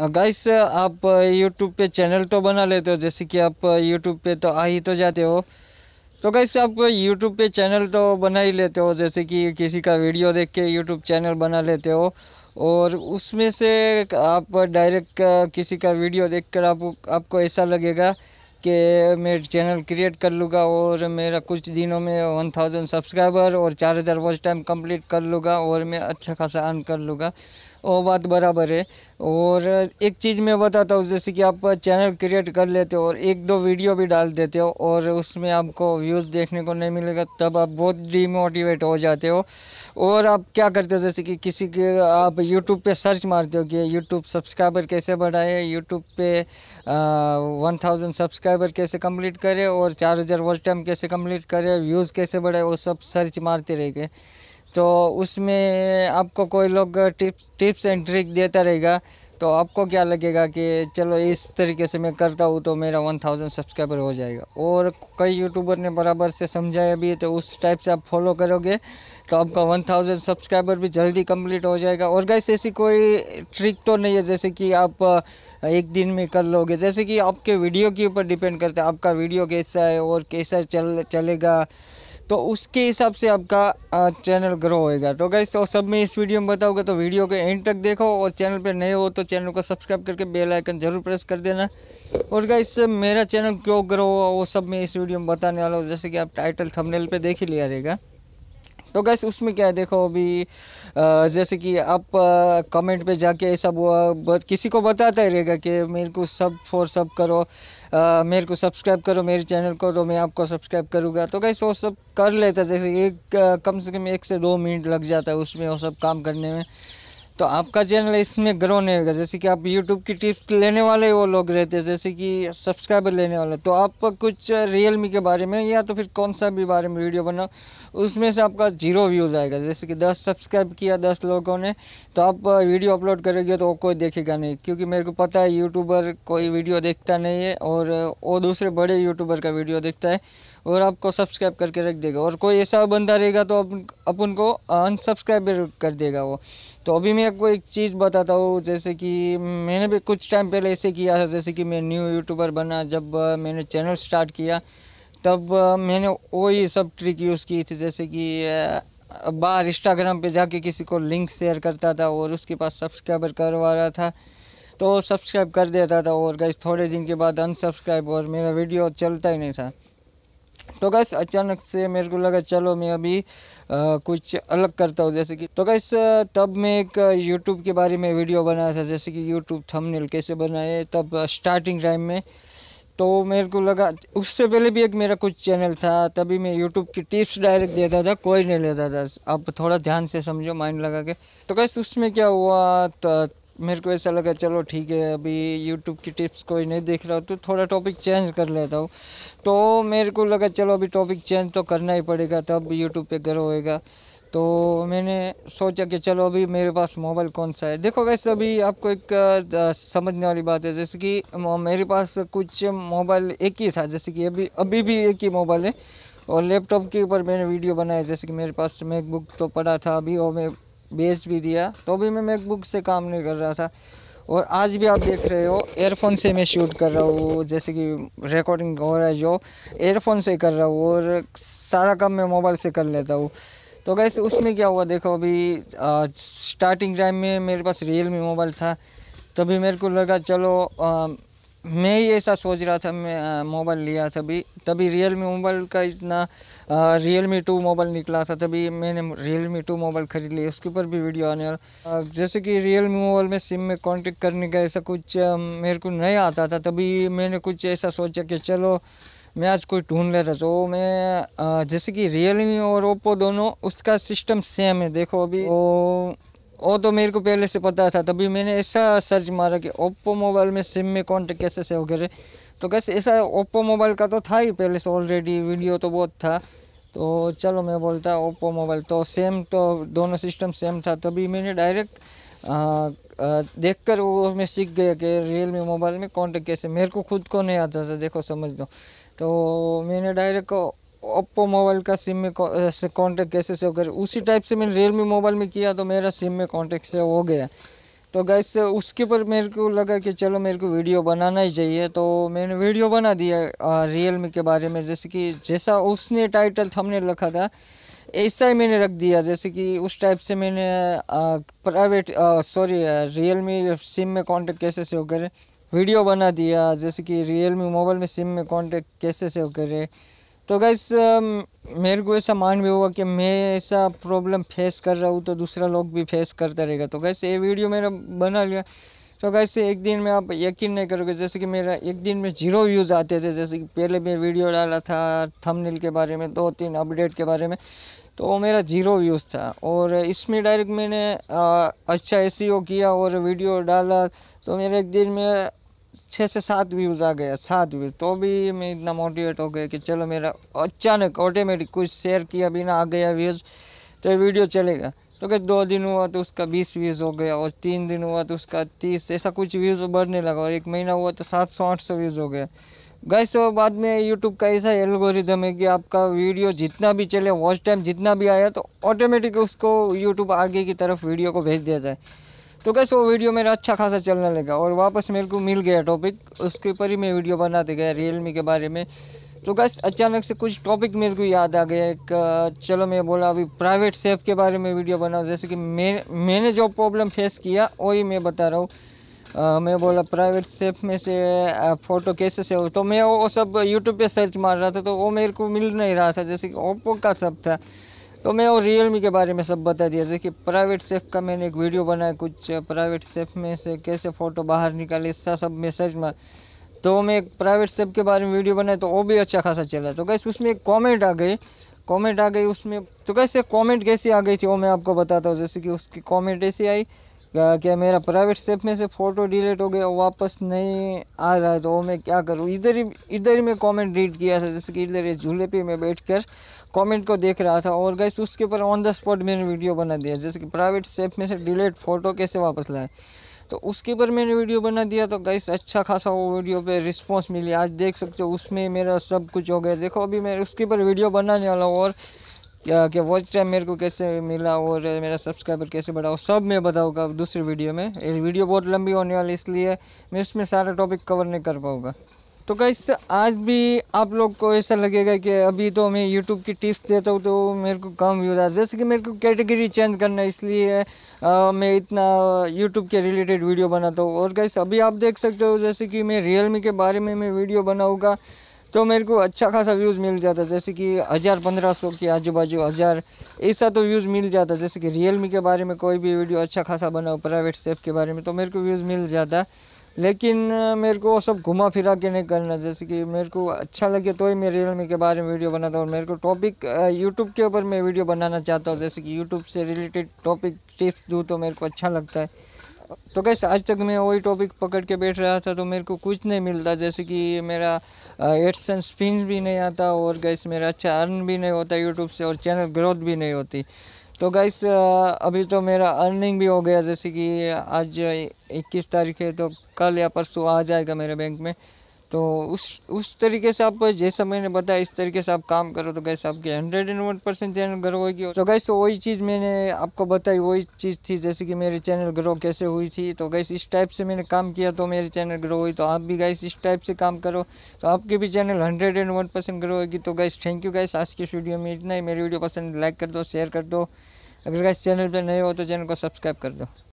guys आप YouTube पे channel तो बना लेते हो जैसे कि आप यूट्यूब पे तो आ ही तो जाते हो तो गाइस आप यूट्यूब पे चैनल तो बना ही लेते हो जैसे कि किसी का वीडियो देख के यूट्यूब चैनल बना लेते हो और उसमें से आप डायरेक्ट किसी का वीडियो देखकर आप आपको ऐसा लगेगा कि मैं चैनल क्रिएट कर लूँगा और मेरा कुछ दिनों में वन थाउजेंड सब्सक्राइबर और चार हज़ार वॉच टाइम कंप्लीट कर लूँगा और मैं अच्छा खासा अर्न कर लूँगा वो बात बराबर है और एक चीज़ मैं बताता हूँ जैसे कि आप चैनल क्रिएट कर लेते हो और एक दो वीडियो भी डाल देते हो और उसमें आपको व्यूज़ देखने को नहीं मिलेगा तब आप बहुत डीमोटिवेट हो जाते हो और आप क्या करते हो जैसे कि किसी के आप यूट्यूब पे सर्च मारते हो कि यूट्यूब सब्सक्राइबर कैसे बढ़ाए यूट्यूब पे वन थाउजेंड सब्सक्राइबर कैसे कम्प्लीट करें और चार हज़ार वर्ष टाइम कैसे कम्प्लीट करें व्यूज़ कैसे बढ़ाए वो सब सर्च मारते रह गए तो उसमें आपको कोई लोग टिप्स टिप्स एंड ट्रिक देता रहेगा तो आपको क्या लगेगा कि चलो इस तरीके से मैं करता हूँ तो मेरा वन थाउजेंड सब्सक्राइबर हो जाएगा और कई यूट्यूबर ने बराबर से समझाया भी है तो उस टाइप से आप फॉलो करोगे तो आपका वन थाउजेंड सब्सक्राइबर भी जल्दी कंप्लीट हो जाएगा और गैस ऐसी कोई ट्रिक तो नहीं है जैसे कि आप एक दिन में कर लोगे जैसे कि आपके वीडियो के ऊपर डिपेंड करता है आपका वीडियो कैसा है और कैसा चल चलेगा तो उसके हिसाब से आपका चैनल ग्रो होएगा तो गाइस तो सब मैं इस वीडियो में बताऊंगा तो वीडियो के एंड तक देखो और चैनल पर नए हो तो चैनल को सब्सक्राइब करके बेल आइकन जरूर प्रेस कर देना और गाइस मेरा चैनल क्यों ग्रो हुआ वो सब मैं इस वीडियो में बताने वाला हूँ जैसे कि आप टाइटल थंबनेल पे देख ही लिया रहेगा तो गैस उसमें क्या है देखो अभी जैसे कि आप कमेंट पे जाके सब किसी को बताता ही रहेगा कि मेरे को सब फॉर सब करो आ, मेरे को सब्सक्राइब करो मेरे चैनल को तो मैं आपको सब्सक्राइब करूँगा तो गैस वो सब कर लेता जैसे एक कम से कम एक से दो मिनट लग जाता है उसमें वो सब काम करने में तो आपका चैनल इसमें ग्रो नहीं होगा जैसे कि आप यूट्यूब की टिप्स लेने वाले वो लोग रहते हैं जैसे कि सब्सक्राइबर लेने वाले तो आप कुछ रियलमी के बारे में या तो फिर कौन सा भी बारे में वीडियो बनाओ उसमें से आपका जीरो व्यूज़ आएगा जैसे कि दस सब्सक्राइब किया दस लोगों ने तो आप वीडियो अपलोड करेंगे तो कोई देखेगा नहीं क्योंकि मेरे को पता है यूट्यूबर कोई वीडियो देखता नहीं है और वो दूसरे बड़े यूट्यूबर का वीडियो देखता है और आपको सब्सक्राइब करके रख देगा और कोई ऐसा बंदा रहेगा तो अपन को अनसब्सक्राइब कर देगा वो तो अभी मैं आपको एक चीज़ बताता हूँ जैसे कि मैंने भी कुछ टाइम पहले ऐसे किया था जैसे कि मैं न्यू यूट्यूबर बना जब मैंने चैनल स्टार्ट किया तब मैंने वही सब ट्रिक यूज़ की थी जैसे कि बाहर इंस्टाग्राम पे जाके किसी को लिंक शेयर करता था और उसके पास सब्सक्राइबर करवा रहा था तो सब्सक्राइब कर देता था और गई थोड़े दिन के बाद अनसब्सक्राइब और मेरा वीडियो चलता ही नहीं था तो गैस अचानक से मेरे को लगा चलो मैं अभी आ, कुछ अलग करता हूँ जैसे कि तो गैस तब मैं एक यूट्यूब के बारे में वीडियो बनाया था जैसे कि यूट्यूब थंबनेल कैसे बनाए तब स्टार्टिंग टाइम में तो मेरे को लगा उससे पहले भी एक मेरा कुछ चैनल था तभी मैं यूट्यूब की टिप्स डायरेक्ट देता था कोई नहीं लेता था अब थोड़ा ध्यान से समझो माइंड लगा के तो गैस उसमें क्या हुआ मेरे को ऐसा लगा चलो ठीक है अभी यूट्यूब की टिप्स कोई नहीं देख रहा तो थोड़ा टॉपिक चेंज कर लेता हूँ तो मेरे को लगा चलो अभी टॉपिक चेंज तो करना ही पड़ेगा तब तो यूट्यूब पे गर्व होएगा तो मैंने सोचा कि चलो अभी मेरे पास मोबाइल कौन सा है देखो वैसे अभी आपको एक समझने वाली बात है जैसे कि मेरे पास कुछ मोबाइल एक ही था जैसे कि अभी अभी भी एक ही मोबाइल है और लैपटॉप के ऊपर मैंने वीडियो बनाया जैसे कि मेरे पास मैकबुक तो पड़ा था अभी और मैं बेच भी दिया तो भी मैं मैकबुक से काम नहीं कर रहा था और आज भी आप देख रहे हो एयरफोन से मैं शूट कर रहा हूँ जैसे कि रिकॉर्डिंग हो रहा है जो एयरफोन से कर रहा हूँ और सारा काम मैं मोबाइल से कर लेता हूँ तो कैसे उसमें क्या हुआ देखो अभी स्टार्टिंग टाइम में मेरे पास रियल मी मोबाइल था तभी मेरे को लगा चलो आ, मैं ही ऐसा सोच रहा था मैं मोबाइल लिया था भी तभी रियल मी मोबाइल का इतना रियल मी टू मोबाइल निकला था तभी मैंने रियल मी टू मोबाइल खरीद लिया उसके ऊपर भी वीडियो आने वाला जैसे कि रियल मी मोबाइल में सिम में कांटेक्ट करने का ऐसा कुछ मेरे को नहीं आता था तभी मैंने कुछ ऐसा सोचा कि चलो मैं आज कोई ढूंढ ले रहा तो मैं जैसे कि रियल मी और ओप्पो दोनों उसका सिस्टम सेम है देखो अभी वो तो वो तो मेरे को पहले से पता था तभी मैंने ऐसा सर्च मारा कि ओप्पो मोबाइल में सिम में कॉन्टेक्ट कैसे से हो गए तो कैसे ऐसा ओप्पो मोबाइल का तो था ही पहले से ऑलरेडी वीडियो तो बहुत था तो चलो मैं बोलता ओप्पो मोबाइल तो सेम तो दोनों सिस्टम सेम था तभी मैंने डायरेक्ट देख कर वो मैं सीख गया कि रियल मी मोबाइल में कॉन्टेक्ट कैसे मेरे को खुद को नहीं आता था देखो समझ दो तो मैंने डायरेक्ट ओप्पो मोबाइल का सिम में कॉन्टैक्ट कैसे सेव गया उसी टाइप से मैंने रियलमी मोबाइल में किया तो मेरा सिम में कॉन्टेक्ट सेव हो गया तो गैस उसके ऊपर मेरे को लगा कि चलो मेरे को वीडियो बनाना ही चाहिए तो मैंने वीडियो बना दिया रियलमी के बारे में जैसे कि जैसा उसने टाइटल हमने रखा था ऐसा ही मैंने रख दिया जैसे कि उस टाइप से मैंने प्राइवेट सॉरी रियलमी सिम में कॉन्टैक्ट कैसे सेव करे वीडियो बना दिया जैसे कि रियलमी मोबाइल में सिम में कॉन्टैक्ट कैसे सेव करे तो गैस um, मेरे को ऐसा मान भी होगा कि मैं ऐसा प्रॉब्लम फेस कर रहा हूँ तो दूसरा लोग भी फेस करता रहेगा तो गैस ये वीडियो मेरा बना लिया तो कैसे एक दिन में आप यकीन नहीं करोगे जैसे कि मेरा एक दिन में जीरो व्यूज़ आते थे जैसे कि पहले मैं वीडियो डाला था थंबनेल के बारे में दो तीन अपडेट के बारे में तो वो मेरा जीरो व्यूज़ था और इसमें डायरेक्ट मैंने आ, uh, अच्छा एस e किया और वीडियो डाला तो मेरे एक दिन में छः से सात व्यूज़ आ गया सात व्यूज़ तो भी मैं इतना मोटिवेट हो गया कि चलो मेरा अचानक ऑटोमेटिक कुछ शेयर किया बिना आ गया व्यूज़ तो वीडियो चलेगा तो क्या दो दिन हुआ तो उसका बीस व्यूज़ हो गया और तीन दिन हुआ तो उसका तीस ऐसा कुछ व्यूज़ बढ़ने लगा और एक महीना हुआ तो सात सौ आठ सौ व्यूज़ हो गया गए सो बाद में यूट्यूब का ऐसा एल्गोरिदम है कि आपका वीडियो जितना भी चले वॉच टाइम जितना भी आया तो ऑटोमेटिक उसको यूट्यूब आगे की तरफ वीडियो को भेज देता है तो कैसे वो वीडियो मेरा अच्छा खासा चलने लगा और वापस मेरे को मिल गया टॉपिक उसके ऊपर ही मैं वीडियो बनाते गया रियलमी के बारे में तो गैस अचानक से कुछ टॉपिक मेरे को याद आ गया एक चलो मैं बोला अभी प्राइवेट सेफ के बारे में वीडियो बनाऊँ जैसे कि मैं मैंने जो प्रॉब्लम फेस किया वही मैं बता रहा हूँ मैं बोला प्राइवेट सेफ में से फ़ोटो कैसे से हो तो मैं वो सब यूट्यूब पे सर्च मार रहा था तो वो मेरे को मिल नहीं रहा था जैसे कि ओप्पो का सब था तो मैं और रियल मी के बारे में सब बता दिया जैसे कि प्राइवेट सेफ का मैंने एक वीडियो बनाया कुछ प्राइवेट सेफ में से कैसे फ़ोटो बाहर निकाले इसका सब मैसेज में तो मैं एक प्राइवेट सेफ के बारे में वीडियो बनाया तो वो भी अच्छा खासा चला तो कैसे उसमें एक कॉमेंट आ गई कॉमेंट आ गई उसमें तो कैसे कॉमेंट कैसी आ गई थी वो मैं आपको बताता हूँ जैसे कि उसकी कॉमेंट ऐसी आई क्या मेरा प्राइवेट सेफ में से फ़ोटो डिलीट हो गया वापस नहीं आ रहा है तो मैं क्या करूँ इधर ही इधर ही मैं कमेंट रीड किया था जैसे कि इधर इस झूले पे मैं बैठकर कमेंट को देख रहा था और गैस उसके ऊपर ऑन द स्पॉट मैंने वीडियो बना दिया जैसे कि प्राइवेट सेफ में से डिलीट फ़ोटो कैसे वापस लाए तो उसके ऊपर मैंने वीडियो बना दिया तो गैस अच्छा खासा वो वीडियो पर रिस्पॉन्स मिली आज देख सकते हो उसमें मेरा सब कुछ हो गया देखो अभी मैं उसके ऊपर वीडियो बनाने वाला हूँ और क्या क्या वॉच टाइम मेरे को कैसे मिला और मेरा सब्सक्राइबर कैसे बढ़ा सब मैं बताऊंगा दूसरी वीडियो में ये वीडियो बहुत लंबी होने वाली इसलिए मैं इसमें सारा टॉपिक कवर नहीं कर पाऊँगा तो गाइस आज भी आप लोग को ऐसा लगेगा कि अभी तो मैं यूट्यूब की टिप्स देता हूँ तो मेरे को कम व्यूज आता जैसे कि मेरे को कैटेगरी चेंज करना है इसलिए मैं इतना यूट्यूब के रिलेटेड वीडियो बनाता हूँ और गाइस अभी आप देख सकते हो जैसे कि मैं रियल के बारे में मैं वीडियो बनाऊँगा तो मेरे को अच्छा खासा व्यूज़ मिल जाता जैसे कि हज़ार पंद्रह सौ के आजू बाजू हज़ार ऐसा तो व्यूज़ मिल जाता जैसे कि रियल के बारे में कोई भी वीडियो अच्छा खासा बनाओ प्राइवेट सेफ के बारे में तो मेरे को व्यूज़ मिल जाता लेकिन मेरे को वो सब घुमा फिरा के नहीं करना जैसे कि मेरे को अच्छा लगे तो ही मैं रियल के बारे में वीडियो बनाता हूँ मेरे को टॉपिक यूट्यूब के ऊपर मैं वीडियो बनाना चाहता हूँ जैसे कि यूट्यूब से रिलेटेड टॉपिक टिप्स दूँ तो मेरे को अच्छा लगता है तो कैसे आज तक मैं वही टॉपिक पकड़ के बैठ रहा था तो मेरे को कुछ नहीं मिलता जैसे कि मेरा एडसेंस स्पिन भी नहीं आता और गैस मेरा अच्छा अर्न भी नहीं होता यूट्यूब से और चैनल ग्रोथ भी नहीं होती तो गैस अभी तो मेरा अर्निंग भी हो गया जैसे कि आज इक्कीस तारीख है तो कल या परसों आ जाएगा मेरे बैंक में तो उस उस तरीके से आप जैसा मैंने बताया इस तरीके से आप काम करो तो गैस आपकी hundred and one percent channel grow होगी तो गैस तो वही चीज़ मैंने आपको बताई वही चीज़ थी जैसे कि मेरे चैनल ग्रो कैसे हुई थी तो गैस इस टाइप से मैंने काम किया तो मेरे चैनल ग्रो हुई तो आप भी गैस इस टाइप से काम करो तो आपकी भी channel hundred and one percent grow होगी तो गैस थैंक यू गैस आज की वीडियो में इतना ही मेरी वीडियो पसंद लाइक कर दो शेयर कर दो अगर गैस चैनल पर नए हो तो चैनल को सब्सक्राइब कर दो